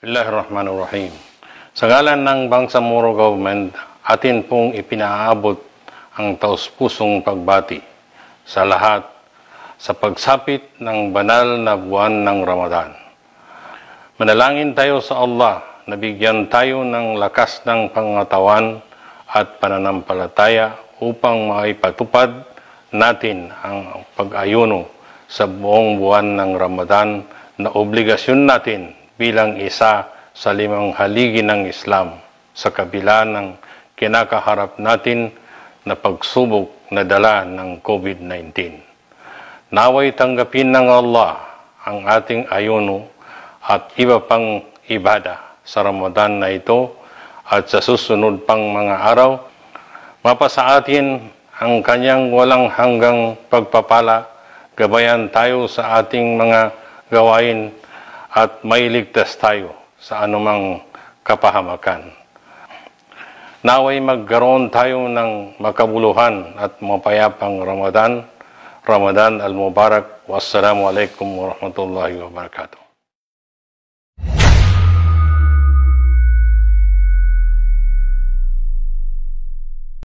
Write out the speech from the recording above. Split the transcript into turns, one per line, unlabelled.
Bismillahirrahmanirrahim. Sa gala ng Bangsamoro Government, atin pong ipinaabot ang taus-pusong pagbati sa lahat sa pagsapit ng banal na buwan ng Ramadan. Manalangin tayo sa Allah na bigyan tayo ng lakas ng pangatawan at pananampalataya upang maipatupad natin ang pag-ayuno sa buong buwan ng Ramadan na obligasyon natin bilang isa sa limang haligi ng Islam sa kabila ng kinakaharap natin na pagsubok na dala ng COVID-19. Naway tanggapin ng Allah ang ating ayuno at iba pang ibada sa Ramadan na ito at sa susunod pang mga araw, mapasa atin ang kanyang walang hanggang pagpapala, gabayan tayo sa ating mga gawain at mailigtas tayo sa anumang kapahamakan. Naway magkaroon tayo ng makabuluhan at mapayapang Ramadan. Ramadan al-Mubarak. Wassalamu alaikum warahmatullahi wabarakatuh.